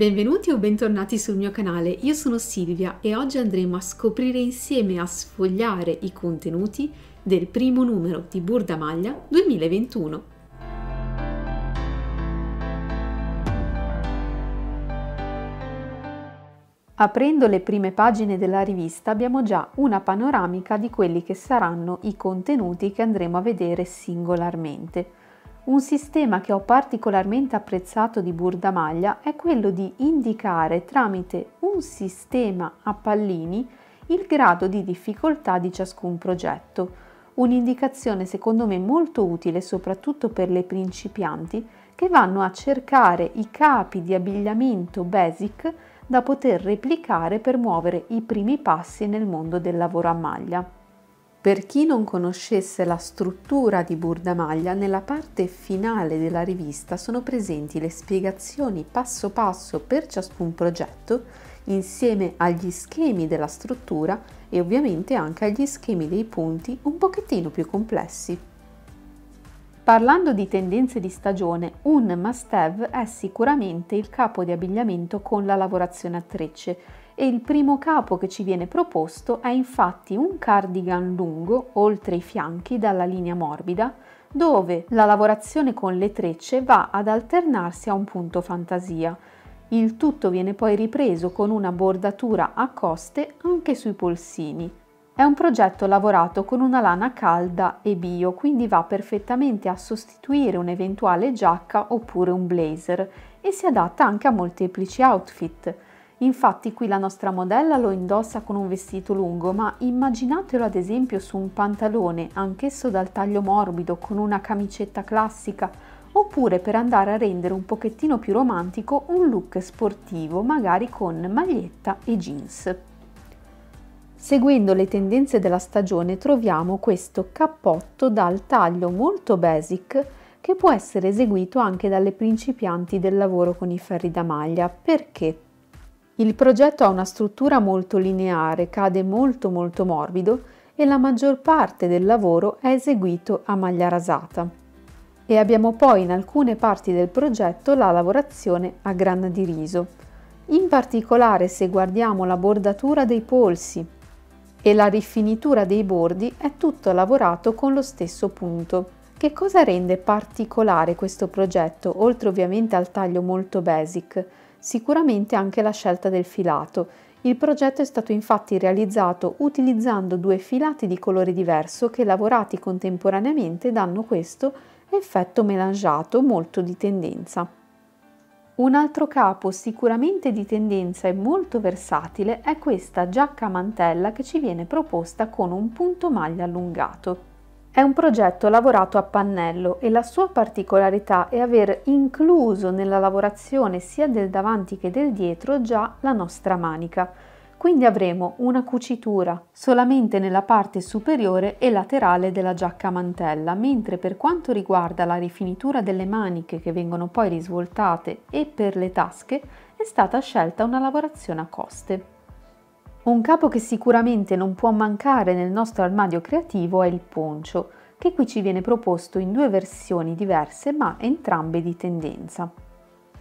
Benvenuti o bentornati sul mio canale, io sono Silvia e oggi andremo a scoprire insieme, a sfogliare i contenuti del primo numero di Burdamaglia 2021. Aprendo le prime pagine della rivista abbiamo già una panoramica di quelli che saranno i contenuti che andremo a vedere singolarmente. Un sistema che ho particolarmente apprezzato di Burdamaglia è quello di indicare tramite un sistema a pallini il grado di difficoltà di ciascun progetto, un'indicazione secondo me molto utile soprattutto per le principianti che vanno a cercare i capi di abbigliamento basic da poter replicare per muovere i primi passi nel mondo del lavoro a maglia. Per chi non conoscesse la struttura di Burdamaglia, nella parte finale della rivista sono presenti le spiegazioni passo passo per ciascun progetto, insieme agli schemi della struttura e ovviamente anche agli schemi dei punti un pochettino più complessi. Parlando di tendenze di stagione, un must-have è sicuramente il capo di abbigliamento con la lavorazione a trecce, e il primo capo che ci viene proposto è infatti un cardigan lungo oltre i fianchi dalla linea morbida dove la lavorazione con le trecce va ad alternarsi a un punto fantasia. Il tutto viene poi ripreso con una bordatura a coste anche sui polsini. È un progetto lavorato con una lana calda e bio, quindi va perfettamente a sostituire un'eventuale giacca oppure un blazer e si adatta anche a molteplici outfit. Infatti qui la nostra modella lo indossa con un vestito lungo, ma immaginatelo ad esempio su un pantalone, anch'esso dal taglio morbido, con una camicetta classica, oppure per andare a rendere un pochettino più romantico un look sportivo, magari con maglietta e jeans. Seguendo le tendenze della stagione troviamo questo cappotto dal taglio molto basic che può essere eseguito anche dalle principianti del lavoro con i ferri da maglia. Perché? Il progetto ha una struttura molto lineare, cade molto molto morbido e la maggior parte del lavoro è eseguito a maglia rasata. E abbiamo poi in alcune parti del progetto la lavorazione a grana di riso. In particolare se guardiamo la bordatura dei polsi e la rifinitura dei bordi è tutto lavorato con lo stesso punto. Che cosa rende particolare questo progetto, oltre ovviamente al taglio molto basic? sicuramente anche la scelta del filato. Il progetto è stato infatti realizzato utilizzando due filati di colore diverso che lavorati contemporaneamente danno questo effetto melangiato molto di tendenza. Un altro capo sicuramente di tendenza e molto versatile è questa giacca mantella che ci viene proposta con un punto maglia allungato. È un progetto lavorato a pannello e la sua particolarità è aver incluso nella lavorazione sia del davanti che del dietro già la nostra manica. Quindi avremo una cucitura solamente nella parte superiore e laterale della giacca mantella, mentre per quanto riguarda la rifinitura delle maniche che vengono poi risvoltate e per le tasche è stata scelta una lavorazione a coste. Un capo che sicuramente non può mancare nel nostro armadio creativo è il poncio, che qui ci viene proposto in due versioni diverse ma entrambe di tendenza.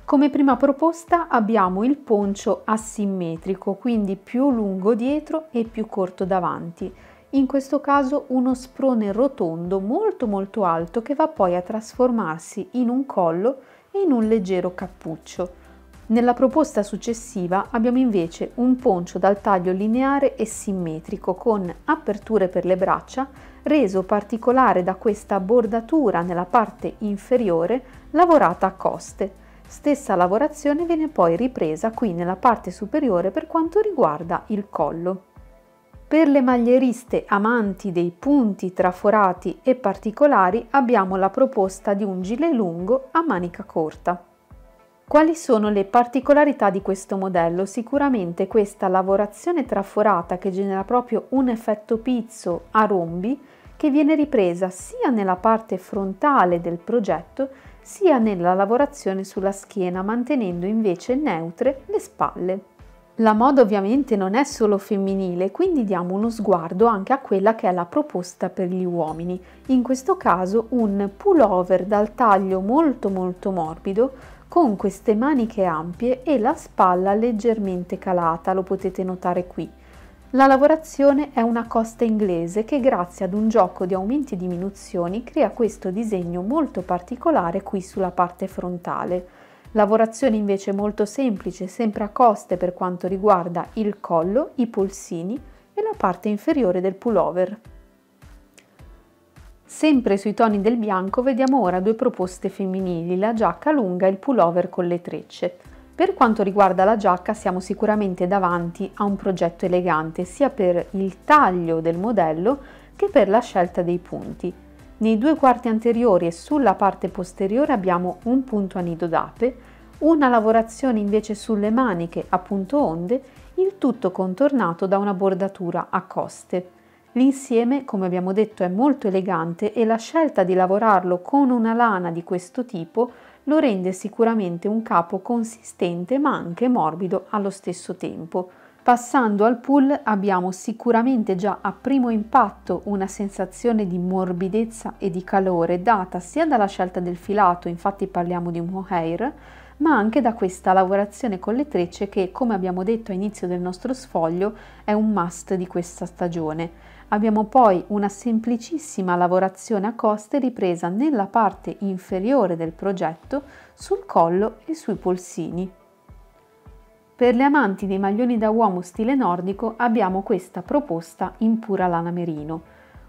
Come prima proposta abbiamo il poncio asimmetrico, quindi più lungo dietro e più corto davanti. In questo caso uno sprone rotondo molto molto alto che va poi a trasformarsi in un collo e in un leggero cappuccio. Nella proposta successiva abbiamo invece un poncio dal taglio lineare e simmetrico con aperture per le braccia, reso particolare da questa bordatura nella parte inferiore lavorata a coste. Stessa lavorazione viene poi ripresa qui nella parte superiore per quanto riguarda il collo. Per le maglieriste amanti dei punti traforati e particolari abbiamo la proposta di un gilet lungo a manica corta. Quali sono le particolarità di questo modello? Sicuramente questa lavorazione traforata che genera proprio un effetto pizzo a rombi che viene ripresa sia nella parte frontale del progetto sia nella lavorazione sulla schiena mantenendo invece neutre le spalle. La moda ovviamente non è solo femminile, quindi diamo uno sguardo anche a quella che è la proposta per gli uomini, in questo caso un pullover dal taglio molto molto morbido con queste maniche ampie e la spalla leggermente calata, lo potete notare qui. La lavorazione è una costa inglese che grazie ad un gioco di aumenti e diminuzioni crea questo disegno molto particolare qui sulla parte frontale. Lavorazione invece molto semplice, sempre a coste per quanto riguarda il collo, i polsini e la parte inferiore del pullover. Sempre sui toni del bianco vediamo ora due proposte femminili, la giacca lunga e il pullover con le trecce. Per quanto riguarda la giacca siamo sicuramente davanti a un progetto elegante sia per il taglio del modello che per la scelta dei punti. Nei due quarti anteriori e sulla parte posteriore abbiamo un punto a nido d'ape, una lavorazione invece sulle maniche a punto onde, il tutto contornato da una bordatura a coste. L'insieme, come abbiamo detto, è molto elegante e la scelta di lavorarlo con una lana di questo tipo lo rende sicuramente un capo consistente ma anche morbido allo stesso tempo. Passando al pull abbiamo sicuramente già a primo impatto una sensazione di morbidezza e di calore data sia dalla scelta del filato, infatti parliamo di un mohair, ma anche da questa lavorazione con le trecce che, come abbiamo detto all'inizio del nostro sfoglio, è un must di questa stagione. Abbiamo poi una semplicissima lavorazione a coste ripresa nella parte inferiore del progetto sul collo e sui polsini. Per le amanti dei maglioni da uomo stile nordico abbiamo questa proposta in pura lana merino,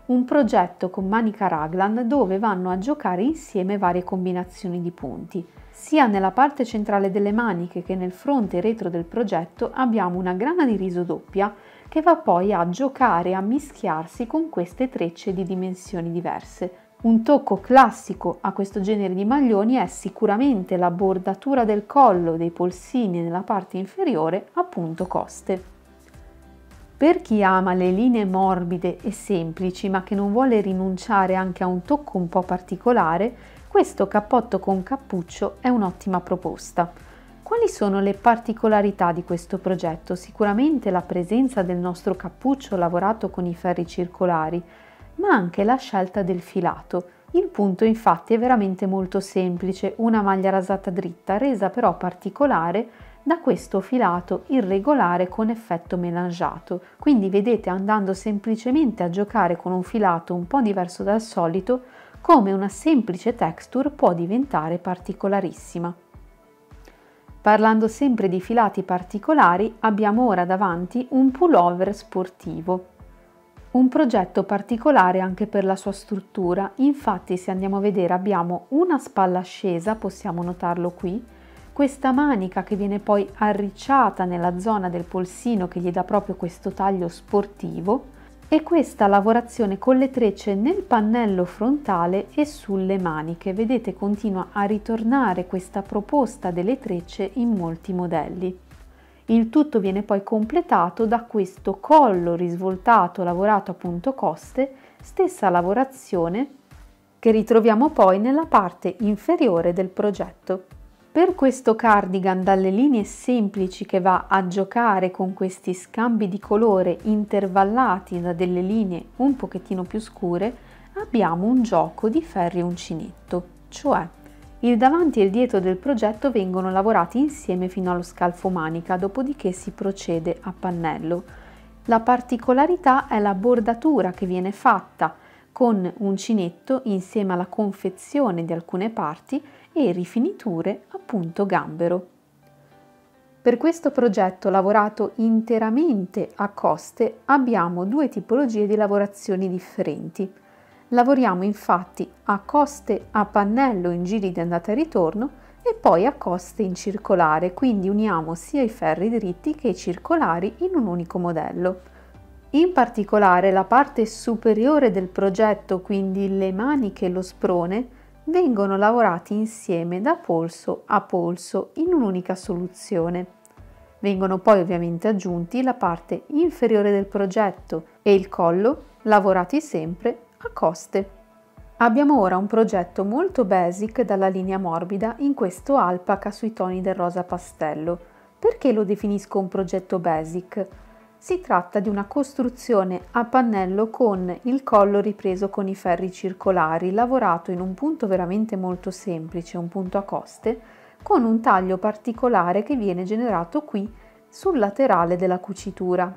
un progetto con manica raglan dove vanno a giocare insieme varie combinazioni di punti. Sia nella parte centrale delle maniche che nel fronte e retro del progetto abbiamo una grana di riso doppia che va poi a giocare e a mischiarsi con queste trecce di dimensioni diverse. Un tocco classico a questo genere di maglioni è sicuramente la bordatura del collo dei polsini nella parte inferiore a punto coste. Per chi ama le linee morbide e semplici ma che non vuole rinunciare anche a un tocco un po' particolare, questo cappotto con cappuccio è un'ottima proposta. Quali sono le particolarità di questo progetto? Sicuramente la presenza del nostro cappuccio lavorato con i ferri circolari, ma anche la scelta del filato. Il punto infatti è veramente molto semplice, una maglia rasata dritta resa però particolare da questo filato irregolare con effetto melangiato. Quindi vedete andando semplicemente a giocare con un filato un po' diverso dal solito come una semplice texture può diventare particolarissima. Parlando sempre di filati particolari, abbiamo ora davanti un pullover sportivo. Un progetto particolare anche per la sua struttura, infatti se andiamo a vedere abbiamo una spalla scesa, possiamo notarlo qui, questa manica che viene poi arricciata nella zona del polsino che gli dà proprio questo taglio sportivo, e questa lavorazione con le trecce nel pannello frontale e sulle maniche. Vedete continua a ritornare questa proposta delle trecce in molti modelli. Il tutto viene poi completato da questo collo risvoltato lavorato a punto coste, stessa lavorazione che ritroviamo poi nella parte inferiore del progetto. Per questo cardigan dalle linee semplici che va a giocare con questi scambi di colore intervallati da delle linee un pochettino più scure, abbiamo un gioco di ferri uncinetto, cioè il davanti e il dietro del progetto vengono lavorati insieme fino allo scalfo manica, dopodiché si procede a pannello. La particolarità è la bordatura che viene fatta con uncinetto insieme alla confezione di alcune parti e rifiniture a punto gambero. Per questo progetto lavorato interamente a coste abbiamo due tipologie di lavorazioni differenti. Lavoriamo infatti a coste a pannello in giri di andata e ritorno e poi a coste in circolare, quindi uniamo sia i ferri dritti che i circolari in un unico modello. In particolare la parte superiore del progetto, quindi le maniche e lo sprone, vengono lavorati insieme da polso a polso in un'unica soluzione. Vengono poi ovviamente aggiunti la parte inferiore del progetto e il collo, lavorati sempre a coste. Abbiamo ora un progetto molto basic dalla linea morbida in questo alpaca sui toni del rosa pastello. Perché lo definisco un progetto basic? Si tratta di una costruzione a pannello con il collo ripreso con i ferri circolari, lavorato in un punto veramente molto semplice, un punto a coste, con un taglio particolare che viene generato qui sul laterale della cucitura.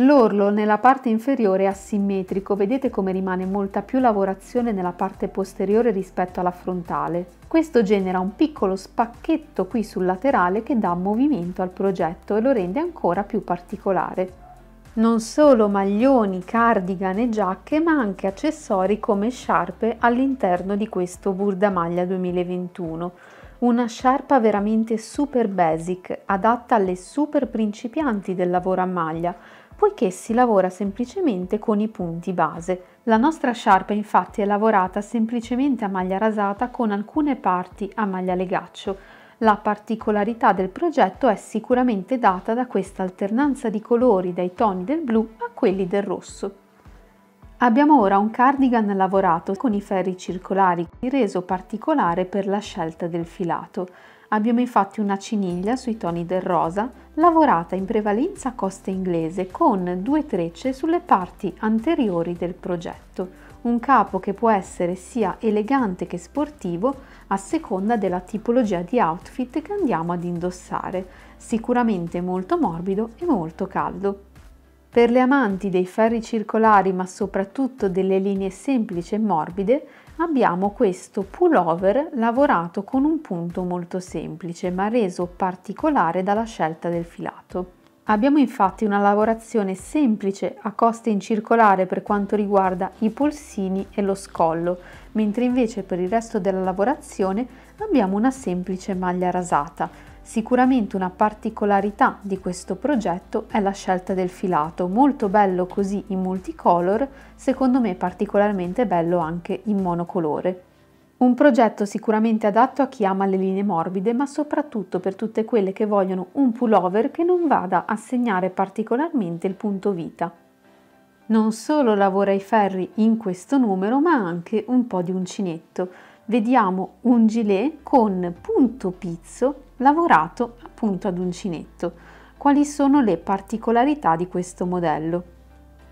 L'orlo nella parte inferiore è asimmetrico, vedete come rimane molta più lavorazione nella parte posteriore rispetto alla frontale. Questo genera un piccolo spacchetto qui sul laterale che dà movimento al progetto e lo rende ancora più particolare. Non solo maglioni, cardigan e giacche, ma anche accessori come sciarpe all'interno di questo Burdamaglia 2021. Una sciarpa veramente super basic, adatta alle super principianti del lavoro a maglia, poiché si lavora semplicemente con i punti base. La nostra sciarpa infatti è lavorata semplicemente a maglia rasata con alcune parti a maglia legaccio. La particolarità del progetto è sicuramente data da questa alternanza di colori dai toni del blu a quelli del rosso. Abbiamo ora un cardigan lavorato con i ferri circolari, reso particolare per la scelta del filato. Abbiamo infatti una ciniglia sui toni del rosa, lavorata in prevalenza a costa inglese con due trecce sulle parti anteriori del progetto, un capo che può essere sia elegante che sportivo a seconda della tipologia di outfit che andiamo ad indossare, sicuramente molto morbido e molto caldo. Per le amanti dei ferri circolari ma soprattutto delle linee semplici e morbide, abbiamo questo pullover lavorato con un punto molto semplice ma reso particolare dalla scelta del filato. Abbiamo infatti una lavorazione semplice a costa in circolare per quanto riguarda i polsini e lo scollo, mentre invece per il resto della lavorazione abbiamo una semplice maglia rasata, Sicuramente una particolarità di questo progetto è la scelta del filato, molto bello così in multicolor, secondo me particolarmente bello anche in monocolore. Un progetto sicuramente adatto a chi ama le linee morbide, ma soprattutto per tutte quelle che vogliono un pullover che non vada a segnare particolarmente il punto vita. Non solo lavora i ferri in questo numero, ma anche un po' di uncinetto vediamo un gilet con punto pizzo lavorato appunto ad uncinetto. Quali sono le particolarità di questo modello?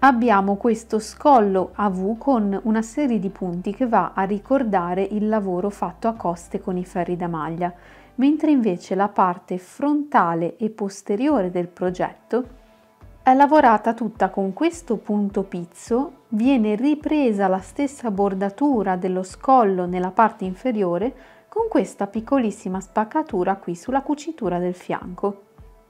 Abbiamo questo scollo a V con una serie di punti che va a ricordare il lavoro fatto a coste con i ferri da maglia, mentre invece la parte frontale e posteriore del progetto è lavorata tutta con questo punto pizzo, viene ripresa la stessa bordatura dello scollo nella parte inferiore con questa piccolissima spaccatura qui sulla cucitura del fianco.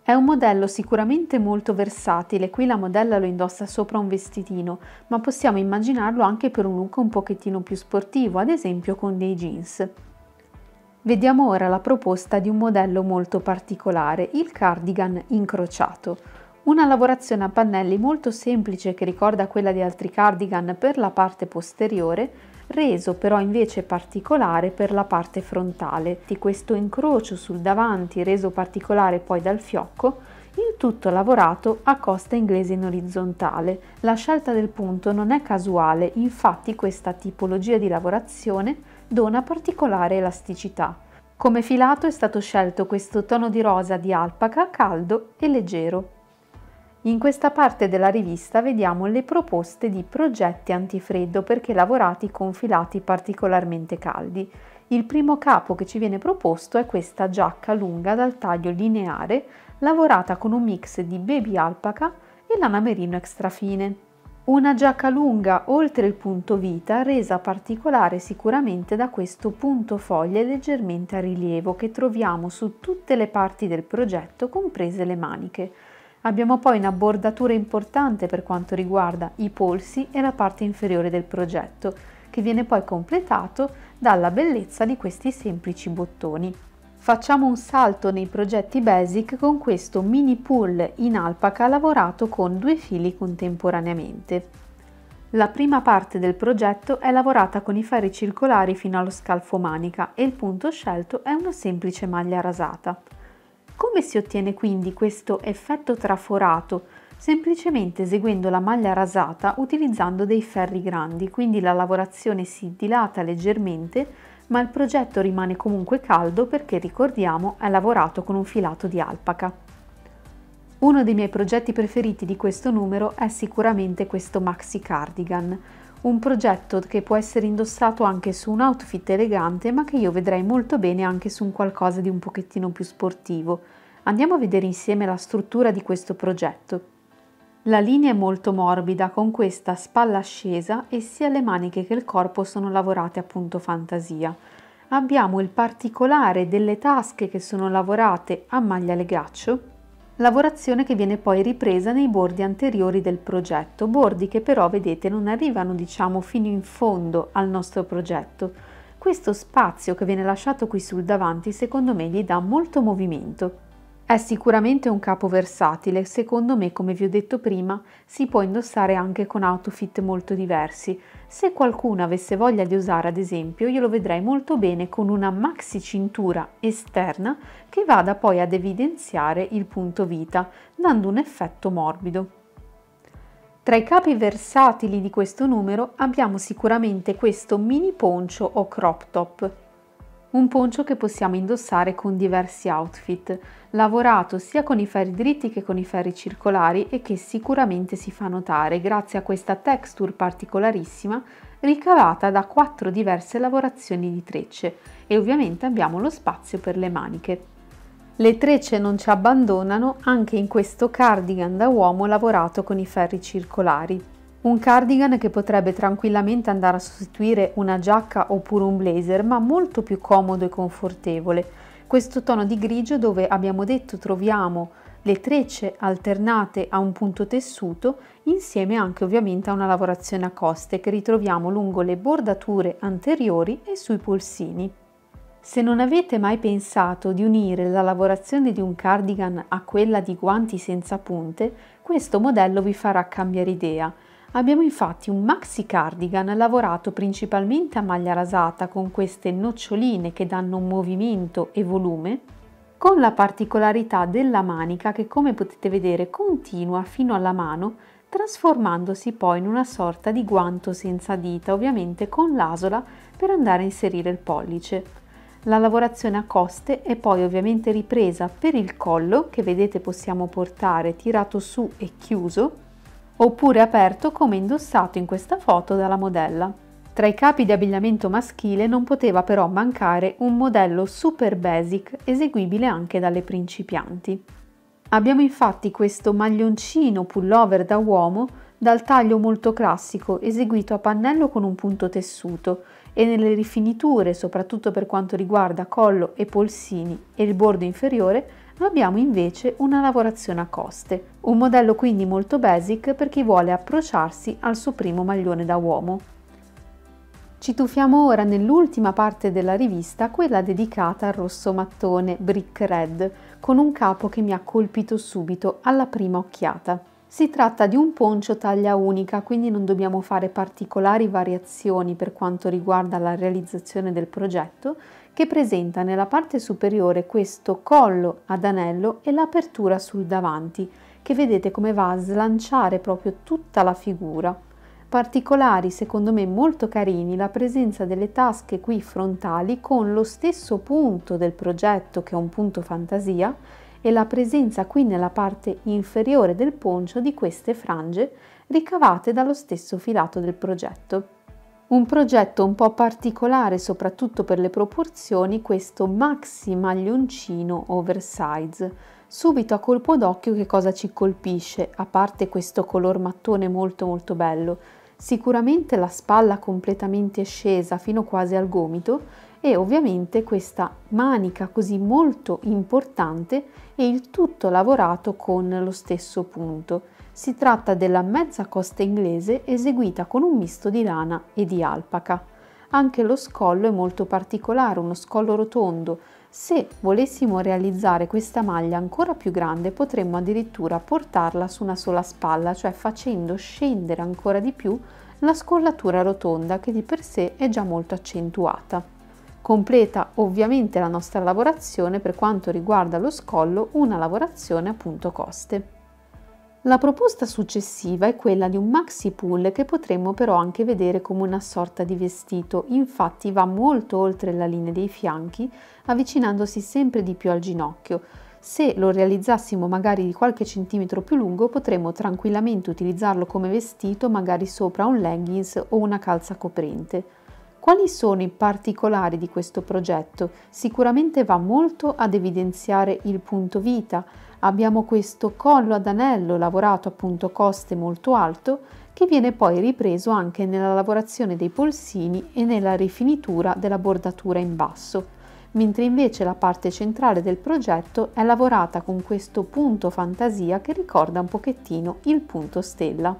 È un modello sicuramente molto versatile, qui la modella lo indossa sopra un vestitino, ma possiamo immaginarlo anche per un look un pochettino più sportivo, ad esempio con dei jeans. Vediamo ora la proposta di un modello molto particolare, il cardigan incrociato. Una lavorazione a pannelli molto semplice che ricorda quella di altri cardigan per la parte posteriore, reso però invece particolare per la parte frontale, di questo incrocio sul davanti reso particolare poi dal fiocco, il tutto lavorato a costa inglese in orizzontale. La scelta del punto non è casuale, infatti questa tipologia di lavorazione dona particolare elasticità. Come filato è stato scelto questo tono di rosa di alpaca caldo e leggero. In questa parte della rivista vediamo le proposte di progetti antifreddo perché lavorati con filati particolarmente caldi. Il primo capo che ci viene proposto è questa giacca lunga dal taglio lineare lavorata con un mix di baby alpaca e lana merino extra fine. Una giacca lunga oltre il punto vita resa particolare sicuramente da questo punto foglie leggermente a rilievo che troviamo su tutte le parti del progetto comprese le maniche. Abbiamo poi una bordatura importante per quanto riguarda i polsi e la parte inferiore del progetto, che viene poi completato dalla bellezza di questi semplici bottoni. Facciamo un salto nei progetti basic con questo mini pull in alpaca lavorato con due fili contemporaneamente. La prima parte del progetto è lavorata con i ferri circolari fino allo scalfo manica e il punto scelto è una semplice maglia rasata. Come si ottiene quindi questo effetto traforato? Semplicemente eseguendo la maglia rasata utilizzando dei ferri grandi, quindi la lavorazione si dilata leggermente ma il progetto rimane comunque caldo perché ricordiamo è lavorato con un filato di alpaca. Uno dei miei progetti preferiti di questo numero è sicuramente questo maxi cardigan un progetto che può essere indossato anche su un outfit elegante ma che io vedrei molto bene anche su un qualcosa di un pochettino più sportivo. Andiamo a vedere insieme la struttura di questo progetto. La linea è molto morbida con questa spalla scesa e sia le maniche che il corpo sono lavorate appunto fantasia. Abbiamo il particolare delle tasche che sono lavorate a maglia legaccio lavorazione che viene poi ripresa nei bordi anteriori del progetto, bordi che però vedete non arrivano diciamo fino in fondo al nostro progetto. Questo spazio che viene lasciato qui sul davanti secondo me gli dà molto movimento è sicuramente un capo versatile, secondo me come vi ho detto prima si può indossare anche con outfit molto diversi. Se qualcuno avesse voglia di usare ad esempio io lo vedrei molto bene con una maxi cintura esterna che vada poi ad evidenziare il punto vita, dando un effetto morbido. Tra i capi versatili di questo numero abbiamo sicuramente questo mini poncho o crop top un poncio che possiamo indossare con diversi outfit, lavorato sia con i ferri dritti che con i ferri circolari e che sicuramente si fa notare grazie a questa texture particolarissima ricavata da quattro diverse lavorazioni di trecce e ovviamente abbiamo lo spazio per le maniche. Le trecce non ci abbandonano anche in questo cardigan da uomo lavorato con i ferri circolari. Un cardigan che potrebbe tranquillamente andare a sostituire una giacca oppure un blazer, ma molto più comodo e confortevole. Questo tono di grigio dove abbiamo detto troviamo le trecce alternate a un punto tessuto insieme anche ovviamente a una lavorazione a coste che ritroviamo lungo le bordature anteriori e sui polsini. Se non avete mai pensato di unire la lavorazione di un cardigan a quella di guanti senza punte, questo modello vi farà cambiare idea. Abbiamo infatti un maxi cardigan lavorato principalmente a maglia rasata con queste noccioline che danno movimento e volume, con la particolarità della manica che come potete vedere continua fino alla mano trasformandosi poi in una sorta di guanto senza dita, ovviamente con l'asola per andare a inserire il pollice. La lavorazione a coste è poi ovviamente ripresa per il collo che vedete possiamo portare tirato su e chiuso oppure aperto come indossato in questa foto dalla modella. Tra i capi di abbigliamento maschile non poteva però mancare un modello super basic eseguibile anche dalle principianti. Abbiamo infatti questo maglioncino pullover da uomo dal taglio molto classico eseguito a pannello con un punto tessuto e nelle rifiniture, soprattutto per quanto riguarda collo e polsini e il bordo inferiore, ma abbiamo invece una lavorazione a coste, un modello quindi molto basic per chi vuole approcciarsi al suo primo maglione da uomo. Ci tuffiamo ora nell'ultima parte della rivista, quella dedicata al rosso mattone Brick Red, con un capo che mi ha colpito subito alla prima occhiata. Si tratta di un poncio taglia unica, quindi non dobbiamo fare particolari variazioni per quanto riguarda la realizzazione del progetto, che presenta nella parte superiore questo collo ad anello e l'apertura sul davanti, che vedete come va a slanciare proprio tutta la figura. Particolari secondo me molto carini la presenza delle tasche qui frontali con lo stesso punto del progetto che è un punto fantasia e la presenza qui nella parte inferiore del poncio di queste frange ricavate dallo stesso filato del progetto. Un progetto un po' particolare soprattutto per le proporzioni, questo maxi maglioncino oversize. Subito a colpo d'occhio che cosa ci colpisce, a parte questo color mattone molto molto bello? Sicuramente la spalla completamente scesa fino quasi al gomito e ovviamente questa manica così molto importante e il tutto lavorato con lo stesso punto. Si tratta della mezza costa inglese eseguita con un misto di lana e di alpaca. Anche lo scollo è molto particolare, uno scollo rotondo. Se volessimo realizzare questa maglia ancora più grande potremmo addirittura portarla su una sola spalla, cioè facendo scendere ancora di più la scollatura rotonda che di per sé è già molto accentuata. Completa ovviamente la nostra lavorazione per quanto riguarda lo scollo una lavorazione appunto coste. La proposta successiva è quella di un maxi pull che potremmo però anche vedere come una sorta di vestito, infatti va molto oltre la linea dei fianchi, avvicinandosi sempre di più al ginocchio. Se lo realizzassimo magari di qualche centimetro più lungo potremmo tranquillamente utilizzarlo come vestito magari sopra un leggings o una calza coprente. Quali sono i particolari di questo progetto? Sicuramente va molto ad evidenziare il punto vita, Abbiamo questo collo ad anello lavorato appunto coste molto alto che viene poi ripreso anche nella lavorazione dei polsini e nella rifinitura della bordatura in basso, mentre invece la parte centrale del progetto è lavorata con questo punto fantasia che ricorda un pochettino il punto stella.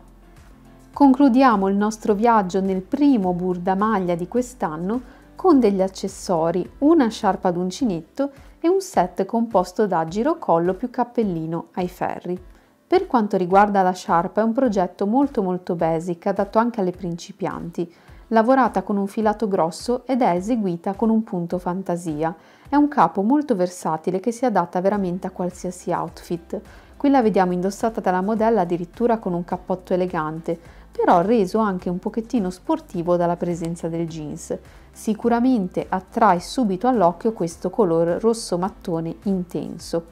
Concludiamo il nostro viaggio nel primo burdamaglia di quest'anno con degli accessori, una sciarpa ad uncinetto e un set composto da girocollo più cappellino ai ferri. Per quanto riguarda la sciarpa è un progetto molto molto basic, adatto anche alle principianti, lavorata con un filato grosso ed è eseguita con un punto fantasia. È un capo molto versatile che si adatta veramente a qualsiasi outfit. Qui la vediamo indossata dalla modella addirittura con un cappotto elegante, però reso anche un pochettino sportivo dalla presenza del jeans. Sicuramente attrae subito all'occhio questo color rosso mattone intenso.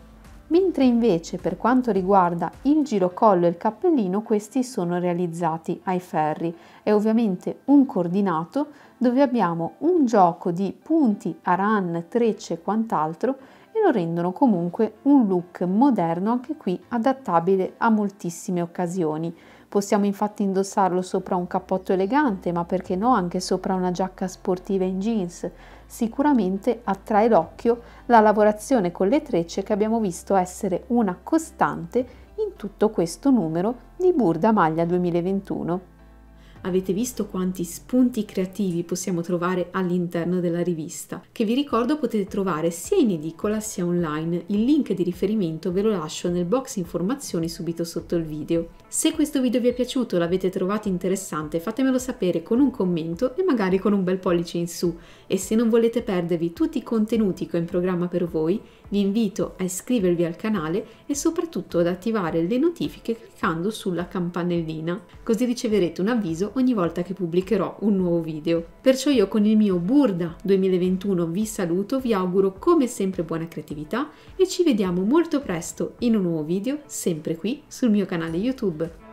Mentre invece per quanto riguarda il girocollo e il cappellino questi sono realizzati ai ferri. È ovviamente un coordinato dove abbiamo un gioco di punti, aran, trecce e quant'altro e lo rendono comunque un look moderno anche qui adattabile a moltissime occasioni. Possiamo infatti indossarlo sopra un cappotto elegante, ma perché no anche sopra una giacca sportiva in jeans. Sicuramente attrae l'occhio la lavorazione con le trecce che abbiamo visto essere una costante in tutto questo numero di Burda Maglia 2021. Avete visto quanti spunti creativi possiamo trovare all'interno della rivista, che vi ricordo potete trovare sia in edicola sia online. Il link di riferimento ve lo lascio nel box informazioni subito sotto il video. Se questo video vi è piaciuto, l'avete trovato interessante, fatemelo sapere con un commento e magari con un bel pollice in su. E se non volete perdervi tutti i contenuti che ho in programma per voi, vi invito a iscrivervi al canale e soprattutto ad attivare le notifiche cliccando sulla campanellina, così riceverete un avviso ogni volta che pubblicherò un nuovo video. Perciò io con il mio Burda 2021 vi saluto, vi auguro come sempre buona creatività e ci vediamo molto presto in un nuovo video, sempre qui sul mio canale YouTube.